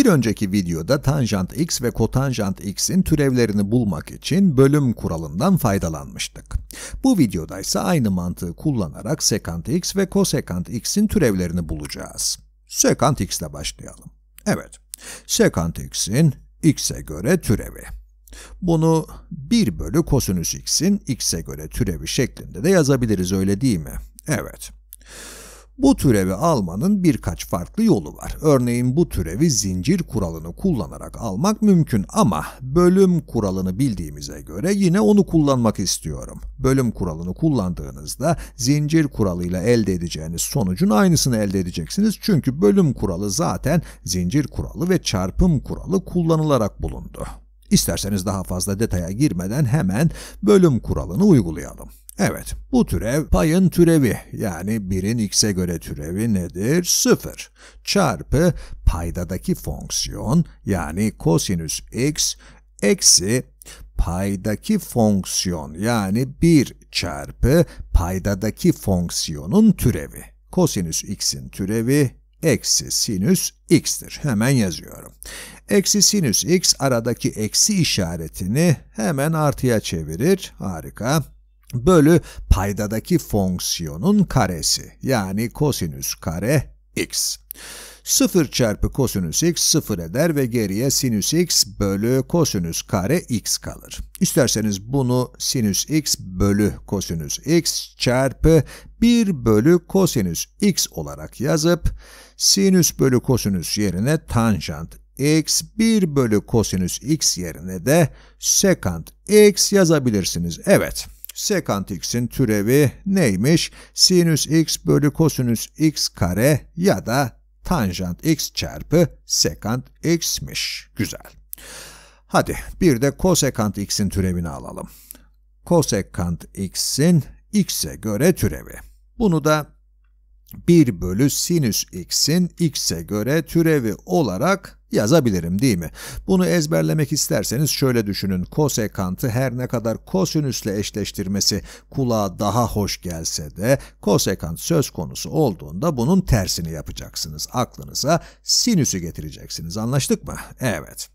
Bir önceki videoda tanjant x ve kotanjant x'in türevlerini bulmak için bölüm kuralından faydalanmıştık. Bu videoda ise aynı mantığı kullanarak sekant x ve kosekant x'in türevlerini bulacağız. Sekant x ile başlayalım. Evet, sekant x'in x'e göre türevi. Bunu 1 bölü kosinüs x'in x'e göre türevi şeklinde de yazabiliriz öyle değil mi? Evet. Bu türevi almanın birkaç farklı yolu var. Örneğin bu türevi zincir kuralını kullanarak almak mümkün ama bölüm kuralını bildiğimize göre yine onu kullanmak istiyorum. Bölüm kuralını kullandığınızda zincir kuralıyla elde edeceğiniz sonucun aynısını elde edeceksiniz. Çünkü bölüm kuralı zaten zincir kuralı ve çarpım kuralı kullanılarak bulundu. İsterseniz daha fazla detaya girmeden hemen bölüm kuralını uygulayalım. Evet, bu türev payın türevi yani 1'in x'e göre türevi nedir? 0 çarpı paydadaki fonksiyon yani kosinüs x eksi paydaki fonksiyon yani 1 çarpı paydadaki fonksiyonun türevi. Kosinüs x'in türevi eksi sinüs x'tir. Hemen yazıyorum. Eksi sinüs x aradaki eksi işaretini hemen artıya çevirir. Harika bölü paydadaki fonksiyonun karesi yani kosinüs kare x. 0 çarpı kosinüs x 0 eder ve geriye sinüs x bölü kosinüs kare x kalır. İsterseniz bunu sinüs x bölü kosinüs x çarpı 1 bölü kosinüs x olarak yazıp sinüs bölü kosinüs yerine tanjant x 1 bölü kosinüs x yerine de sekant x yazabilirsiniz. Evet, Sekant x'in türevi neymiş? Sinüs x bölü kosinüs x kare ya da tanjant x çarpı sekant x'miş. Güzel. Hadi bir de kosekant x'in türevini alalım. Kosekant x'in x'e göre türevi. Bunu da 1 bölü sinüs x'in x'e göre türevi olarak yazabilirim değil mi? Bunu ezberlemek isterseniz şöyle düşünün. Kosekantı her ne kadar kosinüsle eşleştirmesi kulağa daha hoş gelse de kosekant söz konusu olduğunda bunun tersini yapacaksınız. Aklınıza sinüsü getireceksiniz. Anlaştık mı? Evet.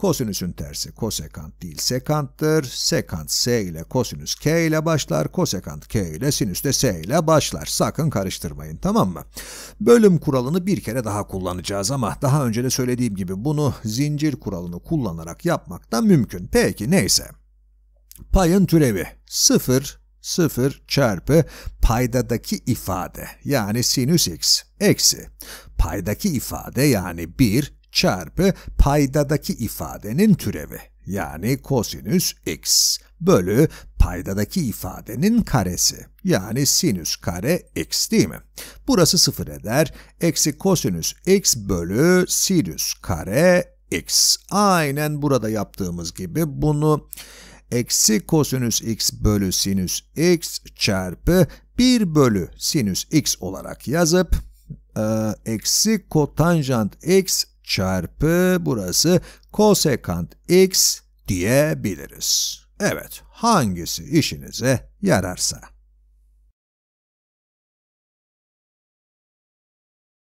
Kosinüsün tersi kosekant değil sekanttır. Sekant s ile kosinüs k ile başlar. Kosekant k ile sinüs de s ile başlar. Sakın karıştırmayın tamam mı? Bölüm kuralını bir kere daha kullanacağız ama daha önce de söylediğim gibi bunu zincir kuralını kullanarak yapmak da mümkün. Peki neyse. Payın türevi 0 0 çarpı paydadaki ifade yani sinüs x eksi paydaki ifade yani 1 çarpı paydadaki ifadenin türevi yani kosinüs x bölü paydadaki ifadenin karesi yani sinüs kare x değil mi? Burası sıfır eder. Eksi kosinüs x bölü sinüs kare x. Aynen burada yaptığımız gibi bunu eksi kosinüs x bölü sinüs x çarpı 1 bölü sinüs x olarak yazıp e, eksi kotanjant x çarpı burası kosekant x diyebiliriz. Evet, hangisi işinize yararsa.